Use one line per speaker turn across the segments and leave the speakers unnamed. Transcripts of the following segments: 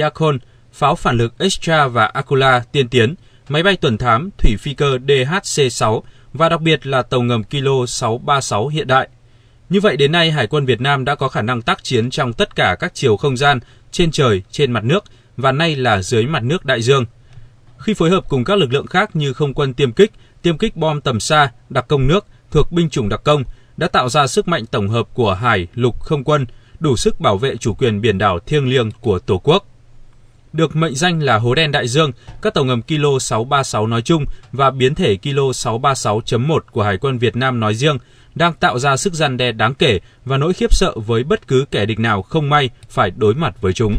Yakhon, pháo phản lực Extra và Akula tiên tiến, máy bay tuần thám, thủy phi cơ DHC-6 và đặc biệt là tàu ngầm Kilo 636 hiện đại. Như vậy đến nay, Hải quân Việt Nam đã có khả năng tác chiến trong tất cả các chiều không gian, trên trời, trên mặt nước và nay là dưới mặt nước đại dương. Khi phối hợp cùng các lực lượng khác như không quân tiêm kích, tiêm kích bom tầm xa, đặc công nước, thuộc binh chủng đặc công, đã tạo ra sức mạnh tổng hợp của hải, lục, không quân, đủ sức bảo vệ chủ quyền biển đảo thiêng liêng của Tổ quốc được mệnh danh là hố đen đại dương, các tàu ngầm Kilo 636 nói chung và biến thể Kilo 636.1 của Hải quân Việt Nam nói riêng đang tạo ra sức gian đe đáng kể và nỗi khiếp sợ với bất cứ kẻ địch nào không may phải đối mặt với chúng.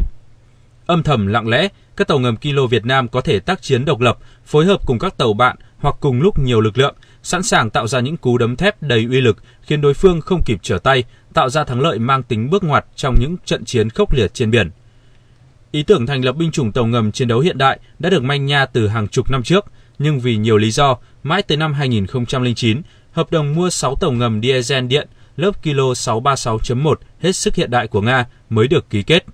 Âm thầm lặng lẽ, các tàu ngầm Kilo Việt Nam có thể tác chiến độc lập, phối hợp cùng các tàu bạn hoặc cùng lúc nhiều lực lượng, sẵn sàng tạo ra những cú đấm thép đầy uy lực khiến đối phương không kịp trở tay, tạo ra thắng lợi mang tính bước ngoặt trong những trận chiến khốc liệt trên biển. Ý tưởng thành lập binh chủng tàu ngầm chiến đấu hiện đại đã được manh nha từ hàng chục năm trước, nhưng vì nhiều lý do, mãi tới năm 2009, hợp đồng mua 6 tàu ngầm diesel điện lớp Kilo 636.1 hết sức hiện đại của Nga mới được ký kết.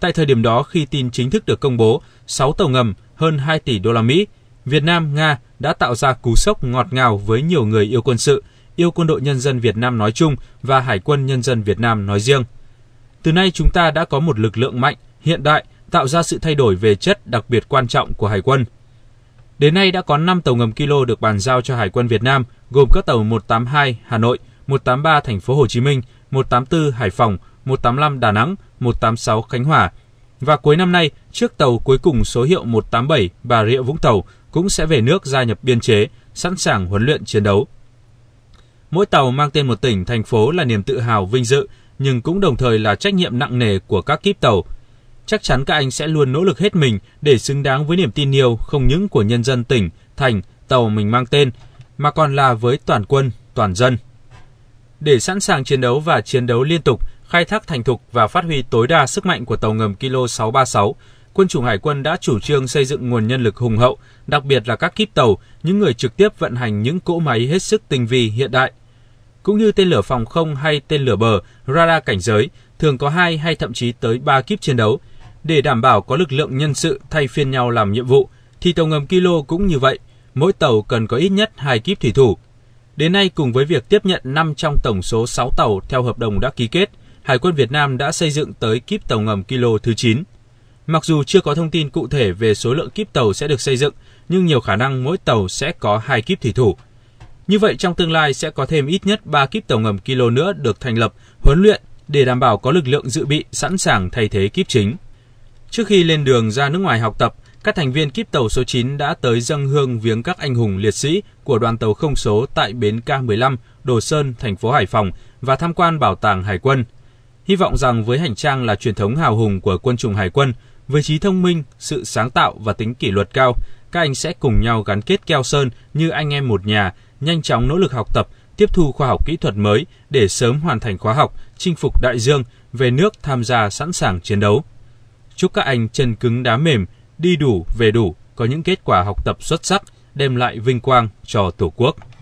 Tại thời điểm đó khi tin chính thức được công bố, 6 tàu ngầm hơn 2 tỷ đô la Mỹ, Việt Nam, Nga đã tạo ra cú sốc ngọt ngào với nhiều người yêu quân sự, yêu quân đội nhân dân Việt Nam nói chung và Hải quân nhân dân Việt Nam nói riêng. Từ nay chúng ta đã có một lực lượng mạnh, hiện đại tạo ra sự thay đổi về chất đặc biệt quan trọng của Hải quân. Đến nay đã có 5 tàu ngầm kilo được bàn giao cho Hải quân Việt Nam, gồm các tàu 182 Hà Nội, 183 Thành phố Hồ Chí Minh, 184 Hải Phòng, 185 Đà Nẵng, 186 Khánh Hòa. Và cuối năm nay, chiếc tàu cuối cùng số hiệu 187 Bà Rịa Vũng Tàu cũng sẽ về nước gia nhập biên chế, sẵn sàng huấn luyện chiến đấu. Mỗi tàu mang tên một tỉnh, thành phố là niềm tự hào vinh dự, nhưng cũng đồng thời là trách nhiệm nặng nề của các kíp tàu – Chắc chắn các anh sẽ luôn nỗ lực hết mình để xứng đáng với niềm tin yêu không những của nhân dân tỉnh, thành, tàu mình mang tên, mà còn là với toàn quân, toàn dân. Để sẵn sàng chiến đấu và chiến đấu liên tục, khai thác thành thục và phát huy tối đa sức mạnh của tàu ngầm Kilo 636, quân chủng hải quân đã chủ trương xây dựng nguồn nhân lực hùng hậu, đặc biệt là các kíp tàu, những người trực tiếp vận hành những cỗ máy hết sức tinh vi hiện đại. Cũng như tên lửa phòng không hay tên lửa bờ, radar cảnh giới, thường có 2 hay thậm chí tới 3 kíp chiến đấu, để đảm bảo có lực lượng nhân sự thay phiên nhau làm nhiệm vụ, thì tàu ngầm Kilo cũng như vậy, mỗi tàu cần có ít nhất 2 kíp thủy thủ. Đến nay, cùng với việc tiếp nhận 5 trong tổng số 6 tàu theo hợp đồng đã ký kết, Hải quân Việt Nam đã xây dựng tới kíp tàu ngầm Kilo thứ 9. Mặc dù chưa có thông tin cụ thể về số lượng kíp tàu sẽ được xây dựng, nhưng nhiều khả năng mỗi tàu sẽ có 2 kíp thủy thủ. Như vậy trong tương lai sẽ có thêm ít nhất 3 kíp tàu ngầm Kilo nữa được thành lập, huấn luyện để đảm bảo có lực lượng dự bị sẵn sàng thay thế kíp chính. Trước khi lên đường ra nước ngoài học tập, các thành viên kíp tàu số 9 đã tới dâng hương viếng các anh hùng liệt sĩ của đoàn tàu không số tại bến K15, Đồ Sơn, thành phố Hải Phòng và tham quan bảo tàng Hải quân. Hy vọng rằng với hành trang là truyền thống hào hùng của quân chủng Hải quân, với trí thông minh, sự sáng tạo và tính kỷ luật cao, các anh sẽ cùng nhau gắn kết keo sơn như anh em một nhà, nhanh chóng nỗ lực học tập, tiếp thu khoa học kỹ thuật mới để sớm hoàn thành khóa học, chinh phục đại dương, về nước tham gia sẵn sàng chiến đấu. Chúc các anh chân cứng đá mềm, đi đủ về đủ, có những kết quả học tập xuất sắc, đem lại vinh quang cho Tổ quốc.